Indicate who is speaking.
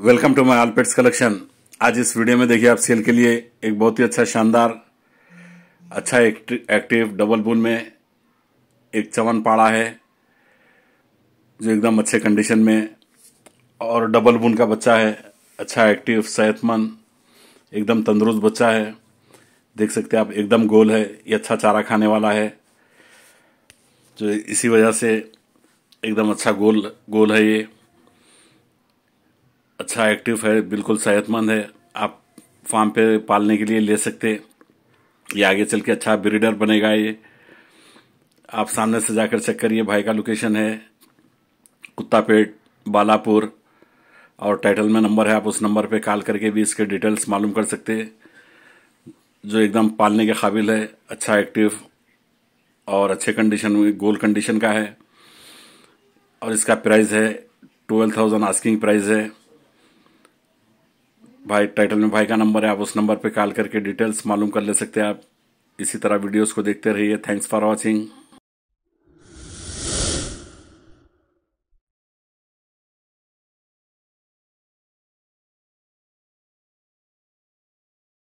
Speaker 1: welcome to my all pets collection आज इस video में देखिए आप सेल के लिए एक बहुत ही अच्छा शानदार अच्छा एक्टिव डबल बुन में एक चवन पाड़ा है जो एकदम अच्छे कंडीशन में और डबल बुन का बच्चा है अच्छा एक्टिव सेहतमंद एकदम तंदुरुस्त बच्चा है देख सकते हैं आप एकदम गोल है ये अच्छा चारा खाने वाला है जो इसी वजह से एकदम अच्छा गोल गोल है ये अच्छा एक्टिव है बिल्कुल सेहतमंद है आप फार्म पे पालने के लिए ले सकते ये आगे चल के अच्छा ब्रीडर बनेगा ये आप सामने से जाकर चेक करिए भाई का लोकेशन है कुत्ता पेट बालापुर और टाइटल में नंबर है आप उस नंबर पे कॉल करके भी इसके डिटेल्स मालूम कर सकते जो एकदम पालने के काबिल है अच्छा एक्टिव और अच्छे कंडीशन में गोल कंडीशन का है और इसका प्राइस है ट्वेल्व थाउजेंड आस्किंग प्राइस है भाई टाइटल में भाई का नंबर है आप उस नंबर पे कॉल करके डिटेल्स मालूम कर ले सकते हैं आप इसी तरह वीडियोस को देखते रहिए थैंक्स फॉर वॉचिंग